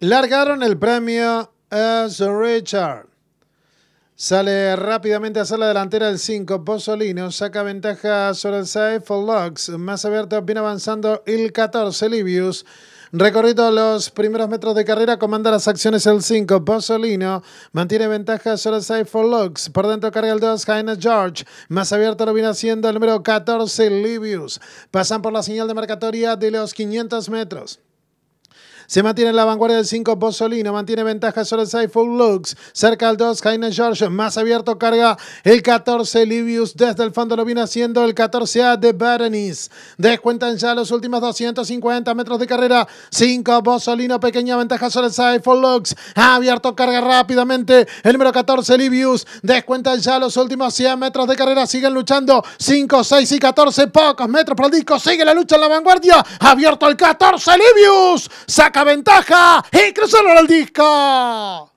Largaron el premio a Sir Richard. Sale rápidamente hacia la delantera el 5, Pozzolino, saca ventaja sobre el for Lux, más abierto, viene avanzando el 14, Livius. Recorrido los primeros metros de carrera, comanda las acciones el 5, Pozzolino, mantiene ventaja sobre el 6 for por dentro carga el 2, Jaina George, más abierto lo viene haciendo el número 14, Livius. Pasan por la señal de marcatoria de los 500 metros. Se mantiene en la vanguardia del 5 Bozzolino. mantiene ventaja sobre el Saifu Lux, cerca al 2 Kainen George, más abierto carga el 14 Livius, desde el fondo lo viene haciendo el 14A de Berenice. Descuentan ya los últimos 250 metros de carrera, 5 Bozzolino. pequeña ventaja sobre el Saifu Lux, abierto carga rápidamente el número 14 Livius, descuentan ya los últimos 100 metros de carrera, siguen luchando 5, 6 y 14, pocos metros para el disco, sigue la lucha en la vanguardia, abierto el 14 Livius, saca ventaja y cruzaron al disco.